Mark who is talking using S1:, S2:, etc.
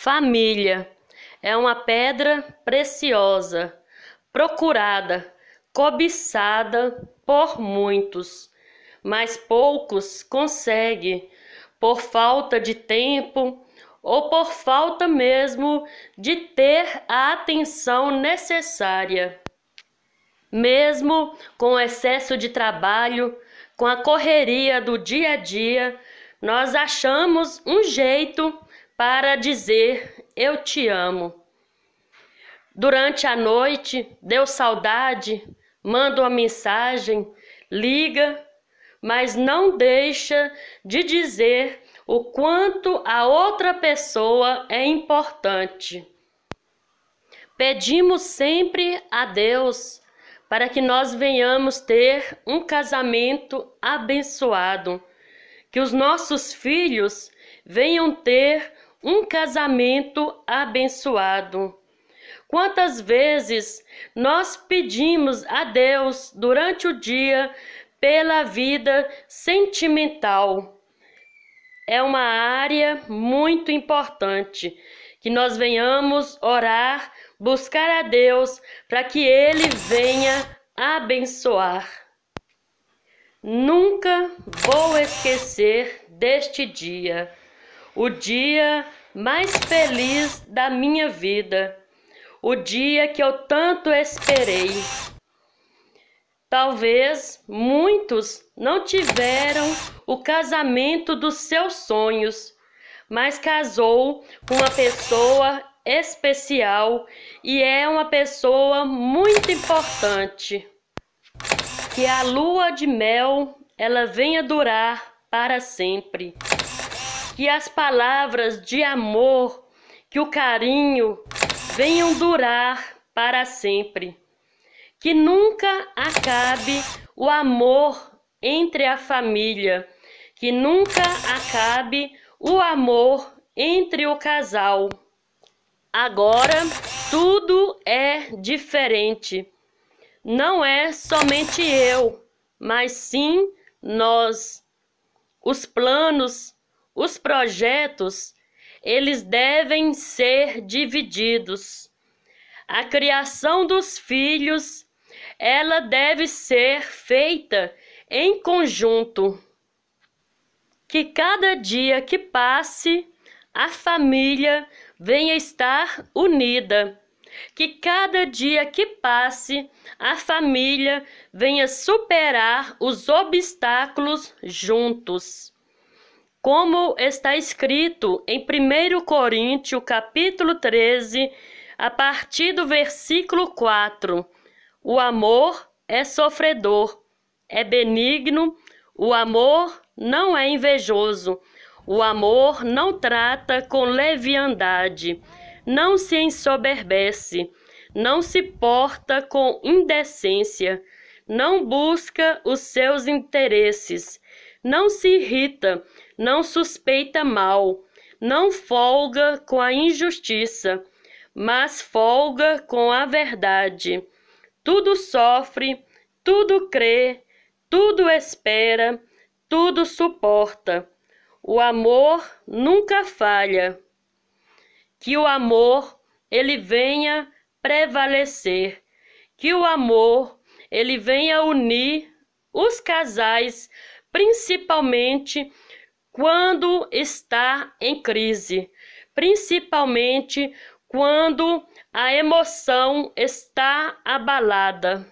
S1: Família é uma pedra preciosa, procurada, cobiçada por muitos, mas poucos conseguem, por falta de tempo ou por falta mesmo de ter a atenção necessária. Mesmo com o excesso de trabalho, com a correria do dia a dia, nós achamos um jeito para dizer: Eu te amo. Durante a noite, deu saudade, manda uma mensagem, liga, mas não deixa de dizer o quanto a outra pessoa é importante. Pedimos sempre a Deus para que nós venhamos ter um casamento abençoado, que os nossos filhos venham ter um casamento abençoado. Quantas vezes nós pedimos a Deus durante o dia pela vida sentimental? É uma área muito importante que nós venhamos orar, buscar a Deus para que Ele venha abençoar. Nunca vou esquecer deste dia, o dia mais feliz da minha vida, o dia que eu tanto esperei. Talvez muitos não tiveram o casamento dos seus sonhos, mas casou com uma pessoa especial e é uma pessoa muito importante. Que a lua de mel ela venha durar para sempre que as palavras de amor, que o carinho venham durar para sempre. Que nunca acabe o amor entre a família, que nunca acabe o amor entre o casal. Agora tudo é diferente. Não é somente eu, mas sim nós. Os planos os projetos, eles devem ser divididos. A criação dos filhos, ela deve ser feita em conjunto. Que cada dia que passe, a família venha estar unida. Que cada dia que passe, a família venha superar os obstáculos juntos como está escrito em 1 Coríntios, capítulo 13, a partir do versículo 4. O amor é sofredor, é benigno, o amor não é invejoso, o amor não trata com leviandade, não se ensoberbece, não se porta com indecência, não busca os seus interesses não se irrita, não suspeita mal, não folga com a injustiça, mas folga com a verdade. Tudo sofre, tudo crê, tudo espera, tudo suporta. O amor nunca falha. Que o amor ele venha prevalecer, que o amor ele venha unir os casais principalmente quando está em crise, principalmente quando a emoção está abalada.